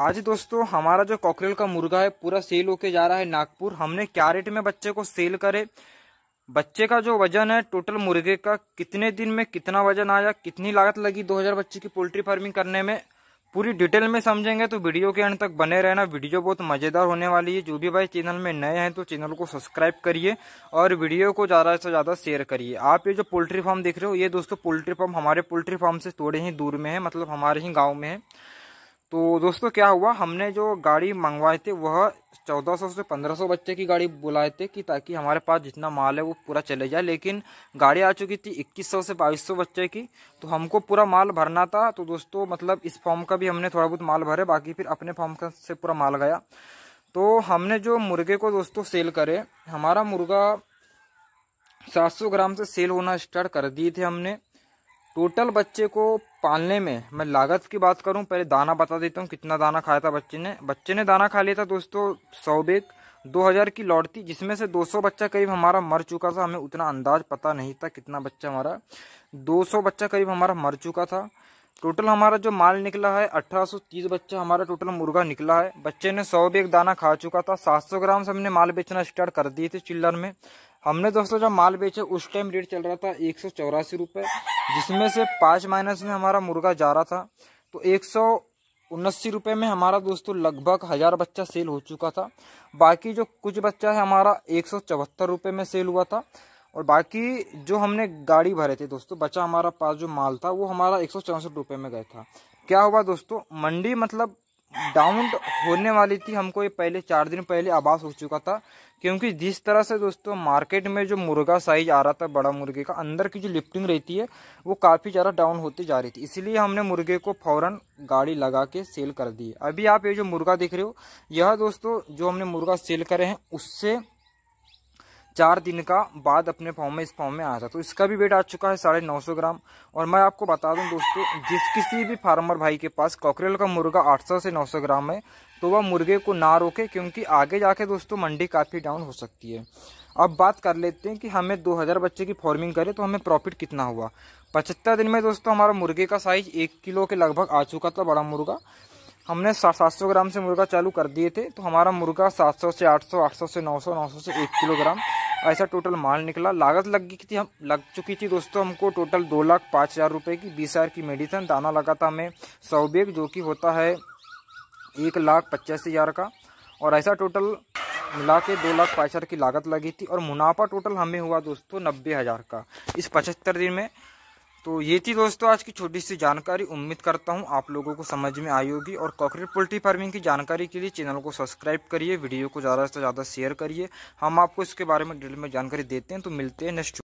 आज दोस्तों हमारा जो कॉकरेल का मुर्गा है पूरा सेल होके जा रहा है नागपुर हमने क्या रेट में बच्चे को सेल करे बच्चे का जो वजन है टोटल मुर्गे का कितने दिन में कितना वजन आया कितनी लागत लगी 2000 बच्चे की पोल्ट्री फार्मिंग करने में पूरी डिटेल में समझेंगे तो वीडियो के अंत तक बने रहना वीडियो बहुत मज़ेदार होने वाली है जो भी भाई चैनल में नए हैं तो चैनल को सब्सक्राइब करिए और वीडियो को ज़्यादा से ज़्यादा शेयर करिए आप ये जो पोल्ट्री फार्म देख रहे हो ये दोस्तों पोल्ट्री फार्म हमारे पोल्ट्री फार्म से थोड़े ही दूर में है मतलब हमारे ही गाँव में है तो दोस्तों क्या हुआ हमने जो गाड़ी मंगवाए थे वह 1400 से 1500 बच्चे की गाड़ी बुलाए थे कि ताकि हमारे पास जितना माल है वो पूरा चले जाए लेकिन गाड़ी आ चुकी थी 2100 से 2200 बच्चे की तो हमको पूरा माल भरना था तो दोस्तों मतलब इस फॉर्म का भी हमने थोड़ा बहुत माल भरे बाकी फिर अपने फॉर्म का से पूरा माल गया तो हमने जो मुर्गे को दोस्तों सेल करे हमारा मुर्गा सात ग्राम से सेल होना स्टार्ट कर दिए थे हमने टोटल बच्चे को पालने में मैं लागत की बात करूं पहले दाना बता देता हूं कितना दाना खाया था बच्चे ने बच्चे ने दाना खा लिया था दोस्तों सौ बेग दो हज़ार की लौट थी जिसमें से दो सौ बच्चा करीब हमारा मर चुका था हमें उतना अंदाज पता नहीं था कितना बच्चा हमारा दो सौ बच्चा करीब हमारा मर चुका था टोटल हमारा जो माल निकला है अठारह सौ तीस बच्चा हमारा टोटल मुर्गा निकला है बच्चे ने सौ बेग दाना खा चुका था सात सौ ग्राम से हमने माल बेचना स्टार्ट कर दिए थे चिल्लर में हमने दोस्तों जब माल बेचा उस टाइम रेट चल रहा था एक सौ चौरासी रुपये जिसमें से पाँच माइनस में हमारा मुर्गा जा रहा था तो एक सौ उन्नासी रुपये में हमारा दोस्तों लगभग हज़ार बच्चा सेल हो चुका था बाकी जो कुछ बच्चा है हमारा एक सौ चौहत्तर रुपये में सेल हुआ था और बाकी जो हमने गाड़ी भरे थे दोस्तों बचा हमारा पास जो माल था वो हमारा एक सौ चौंसठ रुपये में गया था क्या हुआ दोस्तों मंडी मतलब डाउन होने वाली थी हमको ये पहले चार दिन पहले आभास हो चुका था क्योंकि जिस तरह से दोस्तों मार्केट में जो मुर्गा साइज आ रहा था बड़ा मुर्गे का अंदर की जो लिफ्टिंग रहती है वो काफ़ी ज़्यादा डाउन होती जा रही थी इसलिए हमने मुर्गे को फौरन गाड़ी लगा के सेल कर दी अभी आप ये जो मुर्गा देख रहे हो यह दोस्तों जो हमने मुर्गा सेल करे हैं उससे चार दिन का बाद अपने फॉर्म में इस फॉर्म में आया था तो इसका भी वेट आ चुका है साढ़े नौ सौ ग्राम और मैं आपको बता दूं दोस्तों जिस किसी भी फार्मर भाई के पास कॉकरेल का मुर्गा आठ सौ से नौ सौ ग्राम है तो वह मुर्गे को ना रोके क्योंकि आगे जाके दोस्तों मंडी काफ़ी डाउन हो सकती है अब बात कर लेते हैं कि हमें दो हज़ार बच्चे की फॉर्मिंग करें तो हमें प्रॉफिट कितना हुआ पचहत्तर दिन में दोस्तों हमारा मुर्गे का साइज एक किलो के लगभग आ चुका था बड़ा मुर्गा हमने सात सौ ग्राम से मुर्गा चालू कर दिए थे तो हमारा मुर्गा सात सौ से आठ सौ आठ सौ से नौ सौ नौ सौ से एक किलोग्राम ऐसा टोटल माल निकला लागत लग गई थी हम लग चुकी थी दोस्तों हमको टोटल दो लाख पाँच हज़ार रुपये की बीस हज़ार की मेडिसन दाना लगा था हमें सौ बेग जो कि होता है एक लाख पचास हज़ार का और ऐसा टोटल मिला के दो लाख पाँच हज़ार की लागत लगी थी और मुनाफा टोटल हमें हुआ दोस्तों नब्बे हज़ार का इस पचहत्तर दिन में तो ये थी दोस्तों आज की छोटी सी जानकारी उम्मीद करता हूँ आप लोगों को समझ में आई होगी और कॉकरेट पोल्ट्री फार्मिंग की जानकारी के लिए चैनल को सब्सक्राइब करिए वीडियो को ज़्यादा से ज़्यादा शेयर करिए हम आपको इसके बारे में डिटेल में जानकारी देते हैं तो मिलते हैं नेक्स्ट